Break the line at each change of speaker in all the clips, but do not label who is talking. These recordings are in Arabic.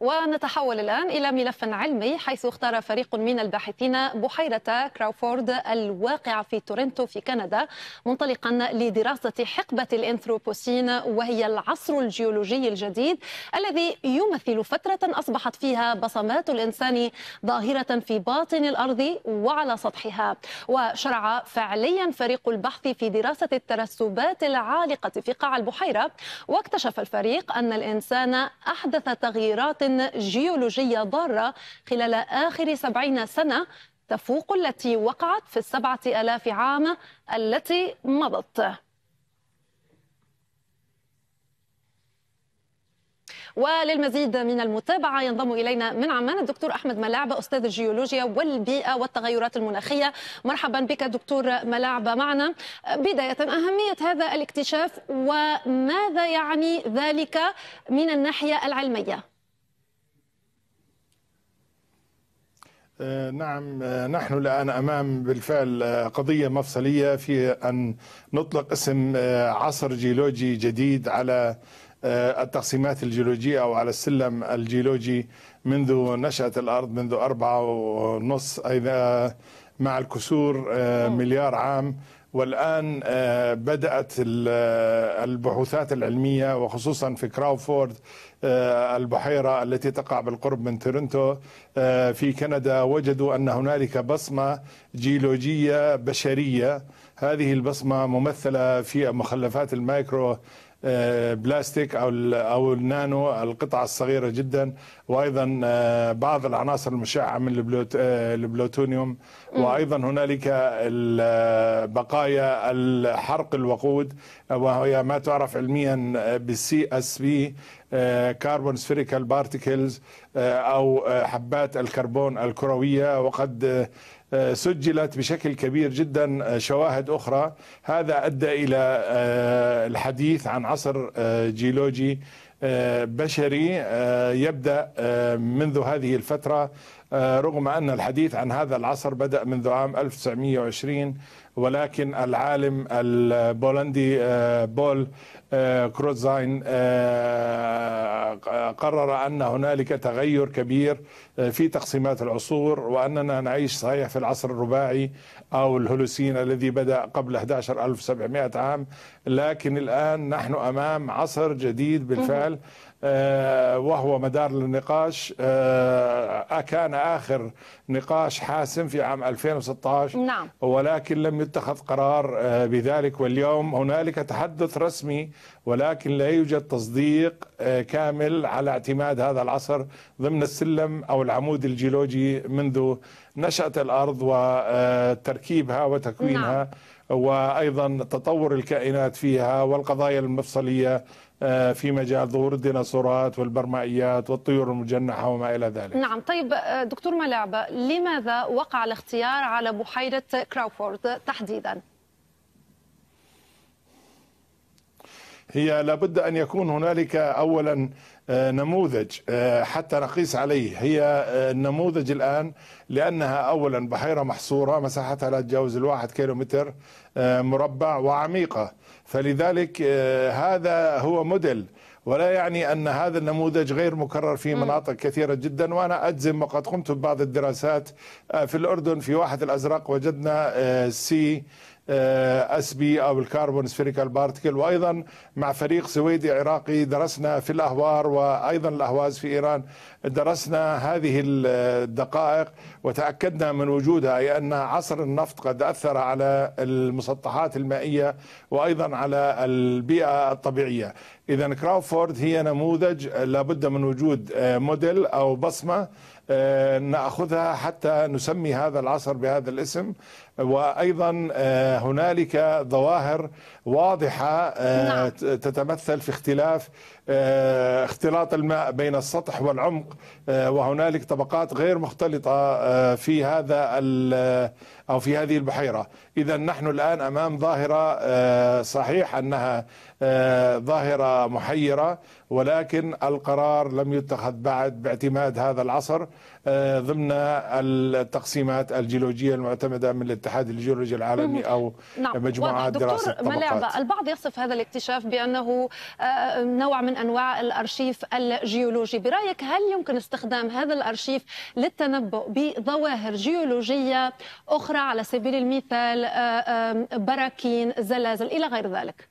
ونتحول الآن إلى ملف علمي حيث اختار فريق من الباحثين بحيرة كراوفورد الواقعة في تورنتو في كندا منطلقا لدراسة حقبة الأنثروبوسين وهي العصر الجيولوجي الجديد الذي يمثل فترة أصبحت فيها بصمات الإنسان ظاهرة في باطن الأرض وعلى سطحها وشرع فعليا فريق البحث في دراسة الترسبات العالقة في قاع البحيرة واكتشف الفريق أن الإنسان أحدث تغييرات جيولوجية ضارة خلال آخر سبعين سنة تفوق التي وقعت في السبعة آلاف عام التي مضت وللمزيد من المتابعة ينضم إلينا من عمان الدكتور أحمد ملاعبة أستاذ الجيولوجيا والبيئة والتغيرات المناخية مرحبا بك دكتور ملاعبة معنا بداية أهمية هذا الاكتشاف وماذا يعني ذلك من الناحية العلمية
آه، نعم آه، نحن الآن أمام بالفعل آه، قضية مفصلية في أن نطلق اسم عصر جيولوجي جديد على التقسيمات الجيولوجية أو على السلم الجيولوجي منذ نشأة الأرض منذ أربعة ونص أيضا مع الكسور نعم. مليار عام والآن آه، بدأت آه، البحوثات العلمية وخصوصا في كراوفورد آه، البحيرة التي تقع بالقرب من تورنتو في كندا وجدوا أن هنالك بصمة جيولوجية بشرية هذه البصمة ممثلة في مخلفات المايكرو بلاستيك او او النانو القطع الصغيره جدا وايضا آه، بعض العناصر المشعه من آه، البلوتونيوم وايضا هنالك آه، بقايا حرق الوقود وهي ما تعرف علميا بالسي اس بي كاربون سفيريكال بارتيكلز او آه، حبات الكربون الكرويه وقد آه، سجلت بشكل كبير جدا آه، شواهد اخرى هذا ادى الى الحديث عن عصر جيولوجي بشري يبدا منذ هذه الفتره رغم ان الحديث عن هذا العصر بدا منذ عام 1920 ولكن العالم البولندي آه، بول آه، كروزاين آه، قرر ان هنالك تغير كبير في تقسيمات العصور واننا نعيش صحيح في العصر الرباعي او الهولوسين الذي بدا قبل 11700 عام لكن الان نحن امام عصر جديد بالفعل وهو مدار للنقاش كان آخر نقاش حاسم في عام 2016 نعم. ولكن لم يتخذ قرار آه، بذلك واليوم هنالك تحدث رسمي ولكن لا يوجد تصديق آه، كامل على اعتماد هذا العصر ضمن السلم أو العمود الجيولوجي منذ نشأة الأرض وتركيبها آه، وتكوينها نعم. وأيضا تطور الكائنات فيها والقضايا المفصلية آه، في مجال ظهور الديناصورات والبرمائيات والطيور المجنحة وما إلى ذلك
نعم طيب آه، دكتور ملاعبة لماذا وقع الاختيار على بحيرة كراوفورد تحديدا؟
هي لابد أن يكون هنالك أولا آه، نموذج آه، حتى نقيس عليه هي آه، النموذج الآن لأنها أولا بحيرة محصورة مساحتها لا تجاوز الواحد كيلومتر مربع وعميقة فلذلك هذا هو موديل ولا يعني أن هذا النموذج غير مكرر في مناطق كثيرة جدا وأنا أجزم وقد قمت ببعض الدراسات في الأردن في واحد الأزرق وجدنا سي آه، اس بي او الكربون سفيريكال بارتكل وايضا مع فريق سويدي عراقي درسنا في الاهوار وايضا الاهواز في ايران درسنا هذه الدقائق وتاكدنا من وجودها اي ان عصر النفط قد اثر على المسطحات المائيه وايضا على البيئه الطبيعيه اذا كراوفورد هي نموذج لابد من وجود موديل او بصمه آه، ناخذها حتى نسمي هذا العصر بهذا الاسم وايضا آه، هنالك ظواهر واضحه آه، نعم. تتمثل في اختلاف اختلاط الماء بين السطح والعمق وهنالك طبقات غير مختلطه في هذا او في هذه البحيره اذا نحن الان امام ظاهره صحيح انها ظاهره محيره ولكن القرار لم يتخذ بعد باعتماد هذا العصر آه، ضمن التقسيمات الجيولوجيه المعتمده من الاتحاد الجيولوجي العالمي او نعم. مجموعات دراسه ملاعبة
البعض يصف هذا الاكتشاف بانه آه، نوع من انواع الارشيف الجيولوجي برايك هل يمكن استخدام هذا الارشيف للتنبؤ بظواهر جيولوجيه اخرى على سبيل المثال آه، براكين زلازل الى غير ذلك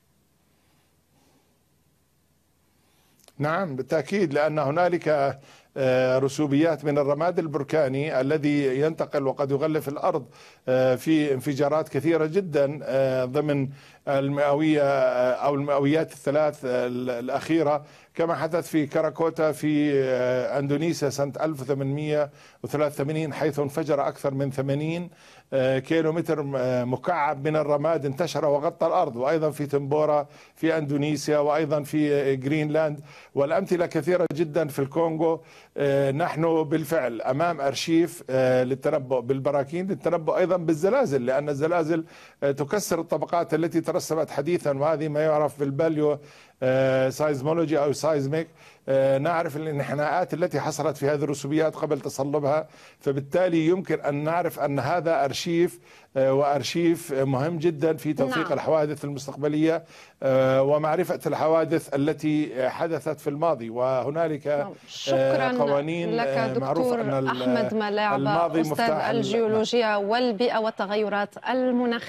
نعم بالتاكيد لان هنالك آه، رسوبيات من الرماد البركاني الذي ينتقل وقد يغلف الارض آه، في انفجارات كثيره جدا آه، ضمن المئويه او المئويات الثلاث الاخيره كما حدث في كاراكوتا في اندونيسيا سنه 1883 حيث انفجر اكثر من 80 كيلومتر مكعب من الرماد انتشر وغطى الارض وايضا في تمبورا في اندونيسيا وايضا في جرينلاند والامثله كثيره جدا في الكونغو آه، نحن بالفعل امام ارشيف آه، للتنبؤ بالبراكين للتنبؤ ايضا بالزلازل لان الزلازل آه، تكسر الطبقات التي ترسبت حديثا وهذه ما يعرف بالباليو سايزمولوجي آه، او سايزميك آه، نعرف الانحناءات التي حصلت في هذه الرسوبيات قبل تصلبها فبالتالي يمكن ان نعرف ان هذا ارشيف آه، وارشيف مهم جدا في توثيق نعم. الحوادث المستقبليه ومعرفه الحوادث التي حدثت في الماضي وهنالك نعم. شكرا قوانين لك دكتور أن احمد ملاعب الماضي استاذ الجيولوجيا
والبيئه والتغيرات المناخيه